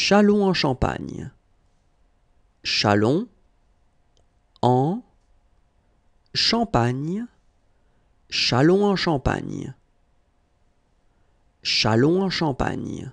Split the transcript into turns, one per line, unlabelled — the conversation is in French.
Chalon en Champagne. Chalon en Champagne. Chalon en Champagne. Chalon en Champagne.